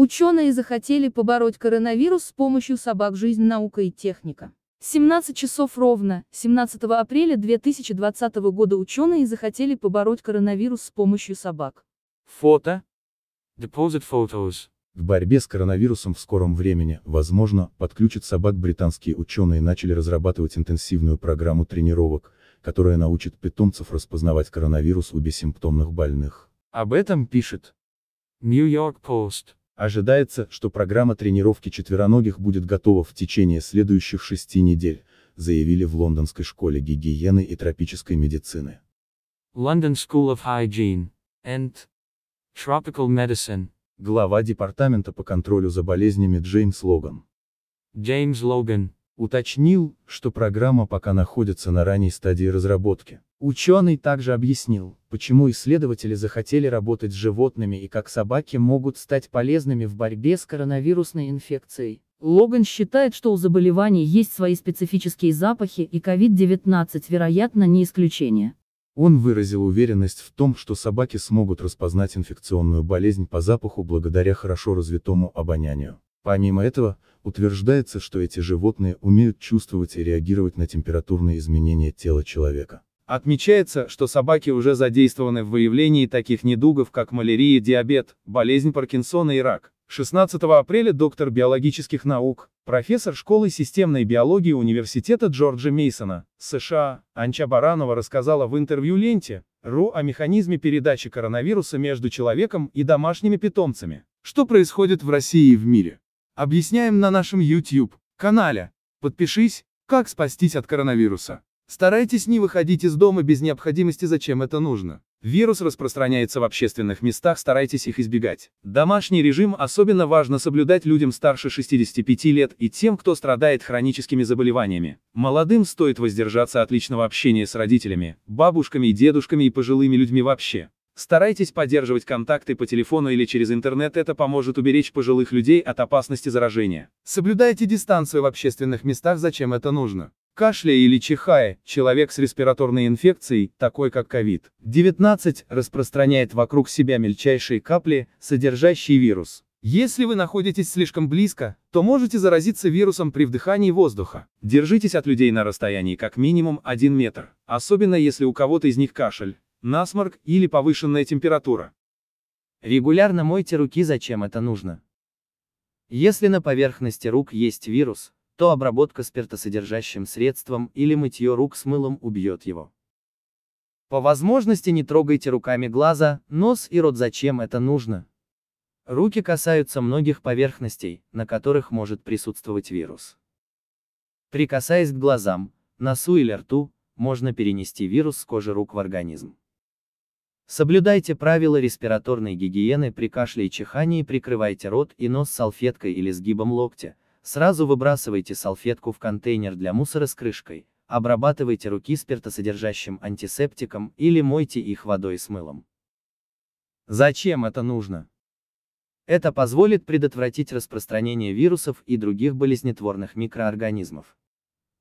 Ученые захотели побороть коронавирус с помощью собак «Жизнь, наука и техника». 17 часов ровно, 17 апреля 2020 года ученые захотели побороть коронавирус с помощью собак. Фото. Deposit photos. В борьбе с коронавирусом в скором времени, возможно, подключат собак британские ученые начали разрабатывать интенсивную программу тренировок, которая научит питомцев распознавать коронавирус у бессимптомных больных. Об этом пишет New York Post. Ожидается, что программа тренировки четвероногих будет готова в течение следующих шести недель, заявили в Лондонской школе гигиены и тропической медицины. London School of Hygiene and Tropical Medicine. Глава департамента по контролю за болезнями Джеймс Логан. Джеймс Логан. Уточнил, что программа пока находится на ранней стадии разработки. Ученый также объяснил, почему исследователи захотели работать с животными и как собаки могут стать полезными в борьбе с коронавирусной инфекцией. Логан считает, что у заболеваний есть свои специфические запахи и COVID-19, вероятно, не исключение. Он выразил уверенность в том, что собаки смогут распознать инфекционную болезнь по запаху благодаря хорошо развитому обонянию. Помимо этого, утверждается, что эти животные умеют чувствовать и реагировать на температурные изменения тела человека. Отмечается, что собаки уже задействованы в выявлении таких недугов, как малярия, диабет, болезнь Паркинсона и рак. 16 апреля доктор биологических наук, профессор школы системной биологии университета Джорджа Мейсона, США, Анча Баранова рассказала в интервью ленте РУ о механизме передачи коронавируса между человеком и домашними питомцами. Что происходит в России и в мире? Объясняем на нашем YouTube-канале. Подпишись, как спастись от коронавируса. Старайтесь не выходить из дома без необходимости, зачем это нужно. Вирус распространяется в общественных местах, старайтесь их избегать. Домашний режим особенно важно соблюдать людям старше 65 лет и тем, кто страдает хроническими заболеваниями. Молодым стоит воздержаться от личного общения с родителями, бабушками и дедушками и пожилыми людьми вообще. Старайтесь поддерживать контакты по телефону или через интернет, это поможет уберечь пожилых людей от опасности заражения. Соблюдайте дистанцию в общественных местах, зачем это нужно. Кашляя или чихая, человек с респираторной инфекцией, такой как COVID-19, распространяет вокруг себя мельчайшие капли, содержащие вирус. Если вы находитесь слишком близко, то можете заразиться вирусом при вдыхании воздуха. Держитесь от людей на расстоянии как минимум 1 метр, особенно если у кого-то из них кашель, насморк или повышенная температура. Регулярно мойте руки, зачем это нужно. Если на поверхности рук есть вирус, то обработка спиртосодержащим средством или мытье рук с мылом убьет его. По возможности не трогайте руками глаза, нос и рот, зачем это нужно. Руки касаются многих поверхностей, на которых может присутствовать вирус. Прикасаясь к глазам, носу или рту, можно перенести вирус с кожи рук в организм. Соблюдайте правила респираторной гигиены при кашле и чихании, прикрывайте рот и нос салфеткой или сгибом локтя, сразу выбрасывайте салфетку в контейнер для мусора с крышкой, обрабатывайте руки спиртосодержащим антисептиком или мойте их водой с мылом. Зачем это нужно? Это позволит предотвратить распространение вирусов и других болезнетворных микроорганизмов.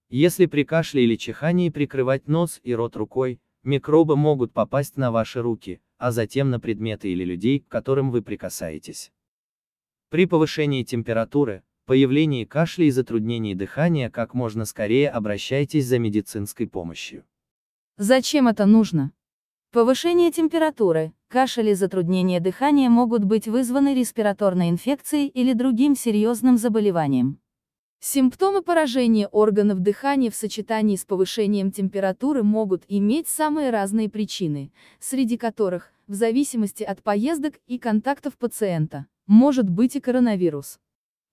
Если при кашле или чихании прикрывать нос и рот рукой, Микробы могут попасть на ваши руки, а затем на предметы или людей, к которым вы прикасаетесь. При повышении температуры, появлении кашля и затруднении дыхания как можно скорее обращайтесь за медицинской помощью. Зачем это нужно? Повышение температуры, кашель и затруднение дыхания могут быть вызваны респираторной инфекцией или другим серьезным заболеванием. Симптомы поражения органов дыхания в сочетании с повышением температуры могут иметь самые разные причины, среди которых, в зависимости от поездок и контактов пациента, может быть и коронавирус.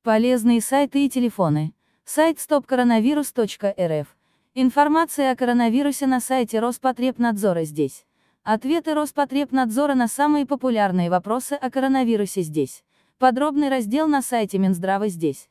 Полезные сайты и телефоны. Сайт stopcoronavirus.rf. Информация о коронавирусе на сайте Роспотребнадзора здесь. Ответы Роспотребнадзора на самые популярные вопросы о коронавирусе здесь. Подробный раздел на сайте Минздрава здесь.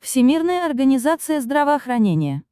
Всемирная организация здравоохранения.